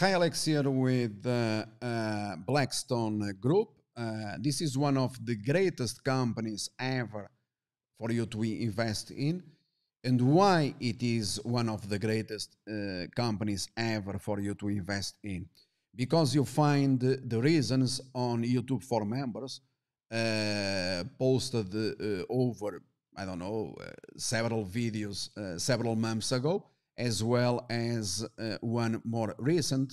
Hi, Alex here with uh, uh, Blackstone Group. Uh, this is one of the greatest companies ever for you to invest in. And why it is one of the greatest uh, companies ever for you to invest in? Because you find the reasons on YouTube for members uh, posted uh, over, I don't know, several videos several months ago as well as uh, one more recent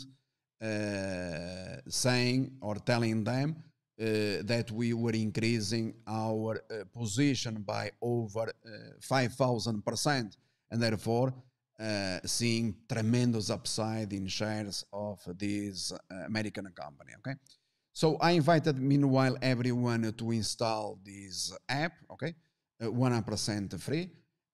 uh, saying or telling them uh, that we were increasing our uh, position by over 5,000%, uh, and therefore seeing tremendous upside in shares of this American company. Okay. So I invited, meanwhile, everyone to install this app, okay, 100% free.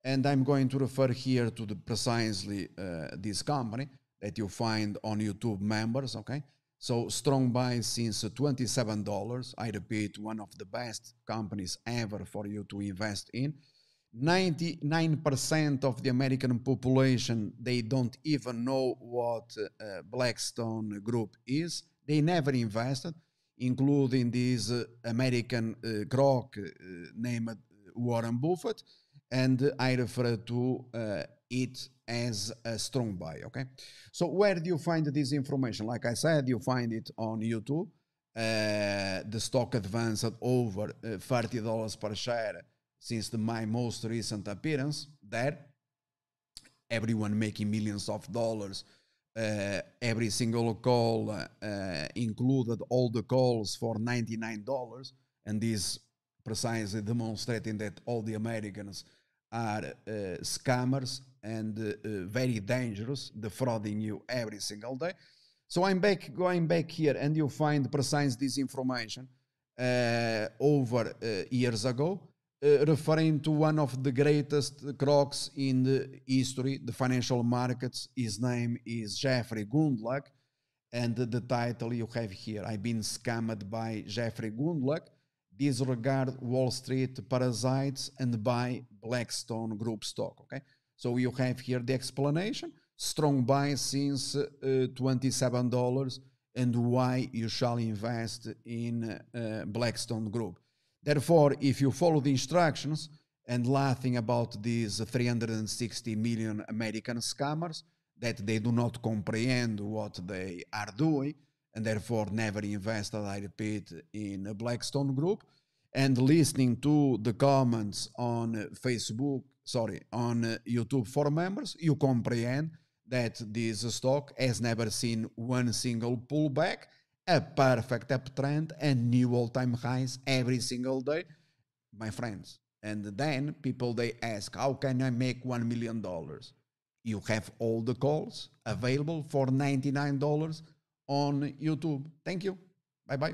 And I'm going to refer here to the precisely uh, this company that you find on YouTube members, okay? So strong buy since $27. I repeat, one of the best companies ever for you to invest in. 99% of the American population, they don't even know what uh, Blackstone Group is. They never invested, including this uh, American uh, croc uh, named Warren Buffett and I refer to it as a strong buy. Okay, so where do you find this information? Like I said, you find it on YouTube. Uh, the stock advanced over uh, thirty dollars per share since the, my most recent appearance. There, everyone making millions of dollars. Uh, every single call uh, included all the calls for ninety nine dollars, and this precisely demonstrating that all the Americans are uh, scammers and uh, very dangerous, defrauding you every single day. So I'm back going back here, and you find precise disinformation uh, over years ago. Uh, referring to one of the greatest crooks in the history, the financial markets. His name is Jeffrey Gundlach, and the title you have here. I've been scammed by Jeffrey Gundlach, disregard Wall Street parasites and buy Blackstone Group stock. Okay, so you have here the explanation: strong buy since uh, twenty-seven dollars, and why you shall invest in uh, Blackstone Group. Therefore, if you follow the instructions and laughing about these 360 million American scammers that they do not comprehend what they are doing and therefore never invested, I repeat, in a Blackstone group. And listening to the comments on Facebook, sorry, on YouTube for members, you comprehend that this stock has never seen one single pullback, a perfect uptrend, and new all time highs every single day. My friends, and then people they ask, how can I make $1 million? You have all the calls available for $99 on YouTube. Thank you. Bye bye.